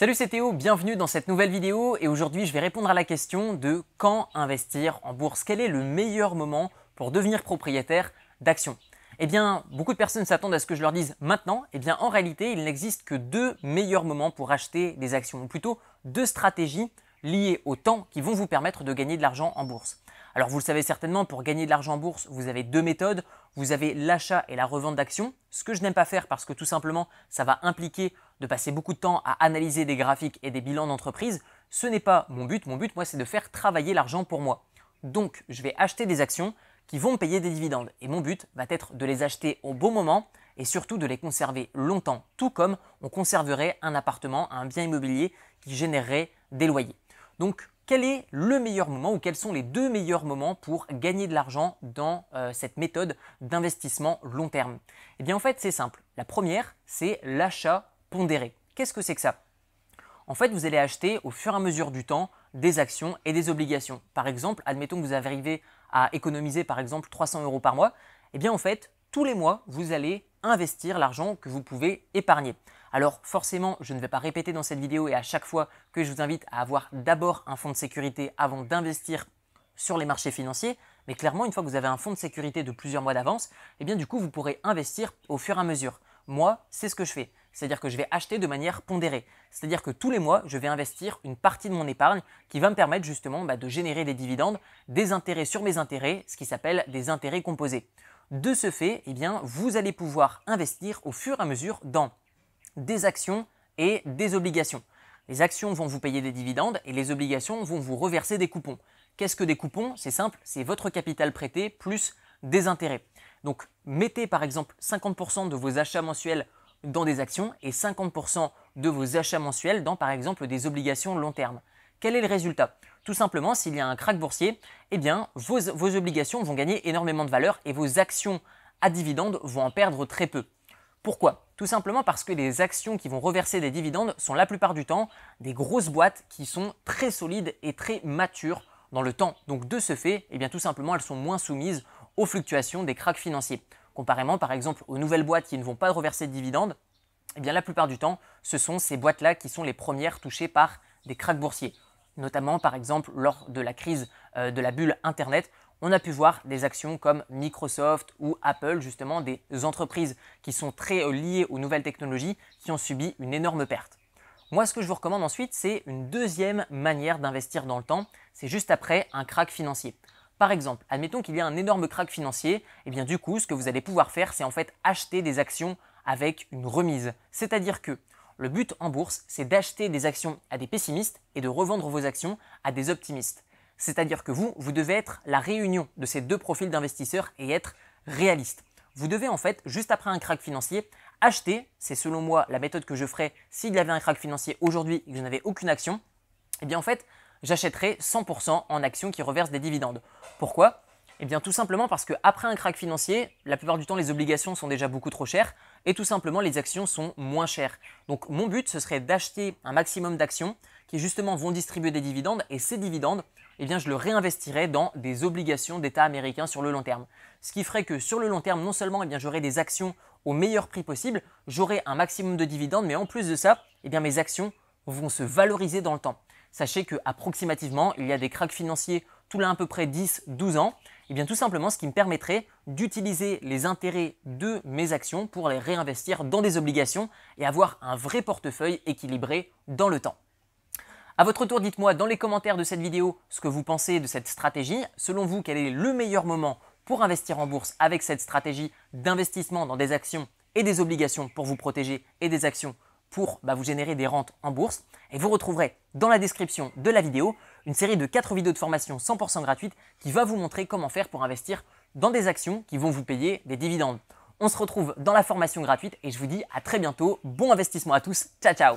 Salut c'est Théo, bienvenue dans cette nouvelle vidéo et aujourd'hui je vais répondre à la question de quand investir en bourse Quel est le meilleur moment pour devenir propriétaire d'actions Eh bien beaucoup de personnes s'attendent à ce que je leur dise maintenant, eh bien en réalité il n'existe que deux meilleurs moments pour acheter des actions, ou plutôt deux stratégies liées au temps qui vont vous permettre de gagner de l'argent en bourse. Alors vous le savez certainement, pour gagner de l'argent en bourse, vous avez deux méthodes. Vous avez l'achat et la revente d'actions, ce que je n'aime pas faire parce que tout simplement ça va impliquer de passer beaucoup de temps à analyser des graphiques et des bilans d'entreprise. Ce n'est pas mon but, mon but moi c'est de faire travailler l'argent pour moi. Donc je vais acheter des actions qui vont me payer des dividendes et mon but va être de les acheter au bon moment et surtout de les conserver longtemps, tout comme on conserverait un appartement, un bien immobilier qui générerait des loyers. Donc quel est le meilleur moment ou quels sont les deux meilleurs moments pour gagner de l'argent dans euh, cette méthode d'investissement long terme Eh bien en fait c'est simple. La première c'est l'achat pondéré. Qu'est-ce que c'est que ça En fait vous allez acheter au fur et à mesure du temps des actions et des obligations. Par exemple, admettons que vous arrivez à économiser par exemple 300 euros par mois, eh bien en fait tous les mois, vous allez investir l'argent que vous pouvez épargner. Alors forcément, je ne vais pas répéter dans cette vidéo et à chaque fois que je vous invite à avoir d'abord un fonds de sécurité avant d'investir sur les marchés financiers, mais clairement, une fois que vous avez un fonds de sécurité de plusieurs mois d'avance, eh bien du coup, vous pourrez investir au fur et à mesure. Moi, c'est ce que je fais. C'est-à-dire que je vais acheter de manière pondérée. C'est-à-dire que tous les mois, je vais investir une partie de mon épargne qui va me permettre justement bah, de générer des dividendes, des intérêts sur mes intérêts, ce qui s'appelle des intérêts composés. De ce fait, eh bien, vous allez pouvoir investir au fur et à mesure dans des actions et des obligations. Les actions vont vous payer des dividendes et les obligations vont vous reverser des coupons. Qu'est-ce que des coupons C'est simple, c'est votre capital prêté plus des intérêts. Donc mettez par exemple 50% de vos achats mensuels dans des actions et 50% de vos achats mensuels dans par exemple des obligations long terme. Quel est le résultat tout simplement, s'il y a un crack boursier, eh bien, vos, obligations vont gagner énormément de valeur et vos actions à dividendes vont en perdre très peu. Pourquoi Tout simplement parce que les actions qui vont reverser des dividendes sont la plupart du temps des grosses boîtes qui sont très solides et très matures dans le temps. Donc de ce fait, eh bien tout simplement, elles sont moins soumises aux fluctuations des cracks financiers. Comparément par exemple aux nouvelles boîtes qui ne vont pas reverser de dividendes, eh bien la plupart du temps, ce sont ces boîtes-là qui sont les premières touchées par des cracks boursiers notamment par exemple lors de la crise euh, de la bulle Internet, on a pu voir des actions comme Microsoft ou Apple, justement des entreprises qui sont très euh, liées aux nouvelles technologies, qui ont subi une énorme perte. Moi, ce que je vous recommande ensuite, c'est une deuxième manière d'investir dans le temps, c'est juste après un crack financier. Par exemple, admettons qu'il y a un énorme crack financier, et eh bien du coup, ce que vous allez pouvoir faire, c'est en fait acheter des actions avec une remise. C'est-à-dire que le but en bourse, c'est d'acheter des actions à des pessimistes et de revendre vos actions à des optimistes. C'est-à-dire que vous, vous devez être la réunion de ces deux profils d'investisseurs et être réaliste. Vous devez en fait, juste après un krach financier, acheter, c'est selon moi la méthode que je ferais s'il y avait un crack financier aujourd'hui et que je n'avais aucune action, eh bien en fait, j'achèterais 100% en actions qui reversent des dividendes. Pourquoi eh bien tout simplement parce qu'après un crack financier, la plupart du temps les obligations sont déjà beaucoup trop chères et tout simplement les actions sont moins chères. Donc mon but ce serait d'acheter un maximum d'actions qui justement vont distribuer des dividendes et ces dividendes, eh bien je le réinvestirais dans des obligations d'État américain sur le long terme. Ce qui ferait que sur le long terme, non seulement eh j'aurai des actions au meilleur prix possible, j'aurai un maximum de dividendes, mais en plus de ça, eh bien mes actions vont se valoriser dans le temps. Sachez qu'approximativement, il y a des cracks financiers tous là à peu près 10-12 ans. Et eh bien tout simplement ce qui me permettrait d'utiliser les intérêts de mes actions pour les réinvestir dans des obligations et avoir un vrai portefeuille équilibré dans le temps. À votre tour, dites-moi dans les commentaires de cette vidéo ce que vous pensez de cette stratégie. Selon vous, quel est le meilleur moment pour investir en bourse avec cette stratégie d'investissement dans des actions et des obligations pour vous protéger et des actions pour bah, vous générer des rentes en bourse. Et vous retrouverez dans la description de la vidéo une série de 4 vidéos de formation 100% gratuite qui va vous montrer comment faire pour investir dans des actions qui vont vous payer des dividendes. On se retrouve dans la formation gratuite et je vous dis à très bientôt. Bon investissement à tous. Ciao ciao